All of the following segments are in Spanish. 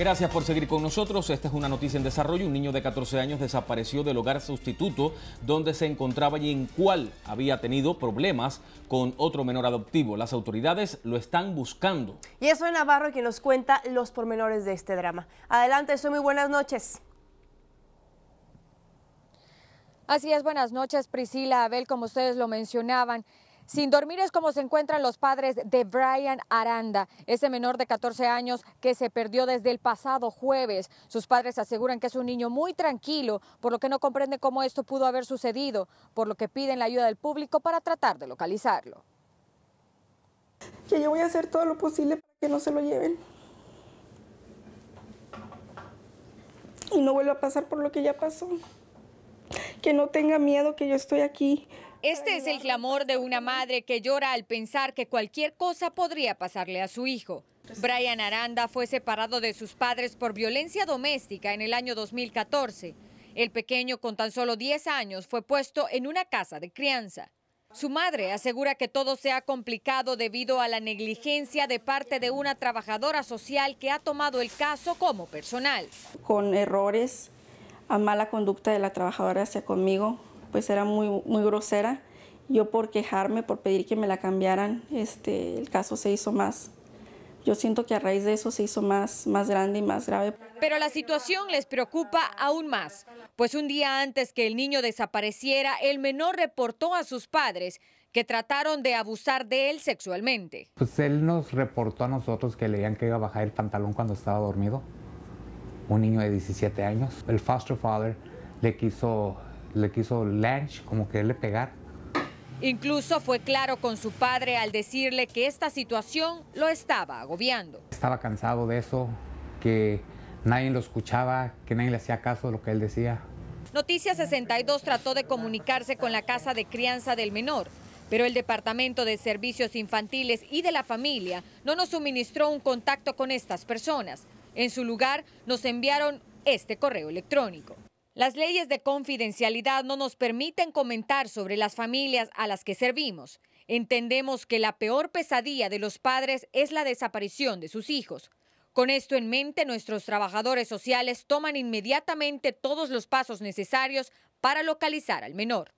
Gracias por seguir con nosotros. Esta es una noticia en desarrollo. Un niño de 14 años desapareció del hogar sustituto donde se encontraba y en cual había tenido problemas con otro menor adoptivo. Las autoridades lo están buscando. Y eso es Navarro quien nos cuenta los pormenores de este drama. Adelante, son muy buenas noches. Así es, buenas noches Priscila, Abel, como ustedes lo mencionaban. Sin dormir es como se encuentran los padres de Brian Aranda, ese menor de 14 años que se perdió desde el pasado jueves. Sus padres aseguran que es un niño muy tranquilo, por lo que no comprende cómo esto pudo haber sucedido, por lo que piden la ayuda del público para tratar de localizarlo. Que yo voy a hacer todo lo posible para que no se lo lleven. Y no vuelva a pasar por lo que ya pasó. Que no tenga miedo que yo estoy aquí este es el clamor de una madre que llora al pensar que cualquier cosa podría pasarle a su hijo. Pues Brian Aranda fue separado de sus padres por violencia doméstica en el año 2014. El pequeño, con tan solo 10 años, fue puesto en una casa de crianza. Su madre asegura que todo se ha complicado debido a la negligencia de parte de una trabajadora social que ha tomado el caso como personal. Con errores, a mala conducta de la trabajadora hacia conmigo, pues era muy, muy grosera. Yo por quejarme, por pedir que me la cambiaran, este, el caso se hizo más, yo siento que a raíz de eso se hizo más, más grande y más grave. Pero la situación les preocupa aún más, pues un día antes que el niño desapareciera, el menor reportó a sus padres que trataron de abusar de él sexualmente. Pues él nos reportó a nosotros que leían que iba a bajar el pantalón cuando estaba dormido. Un niño de 17 años. El foster father le quiso le quiso Lange como quererle pegar. Incluso fue claro con su padre al decirle que esta situación lo estaba agobiando. Estaba cansado de eso, que nadie lo escuchaba, que nadie le hacía caso de lo que él decía. Noticias 62 trató de comunicarse con la casa de crianza del menor, pero el Departamento de Servicios Infantiles y de la Familia no nos suministró un contacto con estas personas. En su lugar, nos enviaron este correo electrónico. Las leyes de confidencialidad no nos permiten comentar sobre las familias a las que servimos. Entendemos que la peor pesadilla de los padres es la desaparición de sus hijos. Con esto en mente, nuestros trabajadores sociales toman inmediatamente todos los pasos necesarios para localizar al menor.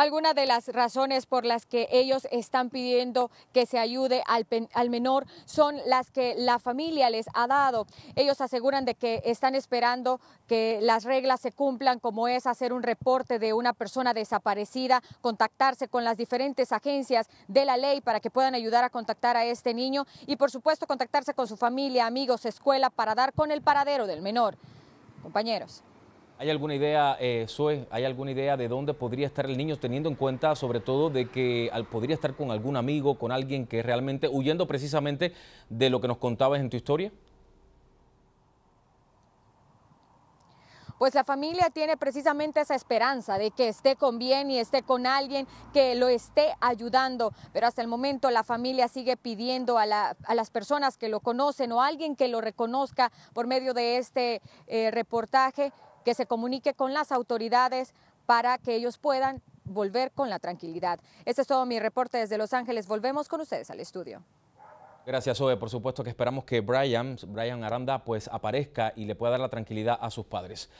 algunas de las razones por las que ellos están pidiendo que se ayude al, menor son las que la familia les ha dado. Ellos aseguran de que están esperando que las reglas se cumplan, como es hacer un reporte de una persona desaparecida, contactarse con las diferentes agencias de la ley para que puedan ayudar a contactar a este niño y por supuesto contactarse con su familia, amigos, escuela para dar con el paradero del menor. Compañeros. ¿Hay alguna idea, eh, hay alguna idea de dónde podría estar el niño, teniendo en cuenta sobre todo de que podría estar con algún amigo, con alguien que realmente, huyendo precisamente de lo que nos contabas en tu historia? pues la familia tiene precisamente esa esperanza de que esté con bien y esté con alguien que lo esté ayudando. Pero hasta el momento la familia sigue pidiendo a, las personas que lo conocen o alguien que lo reconozca por medio de este eh, reportaje que se comunique con las autoridades para que ellos puedan volver con la tranquilidad. Este es todo mi reporte desde Los Ángeles. Volvemos con ustedes al estudio. Gracias, Ove. Por supuesto que esperamos que Brian, Aranda, pues aparezca y le pueda dar la tranquilidad a sus padres.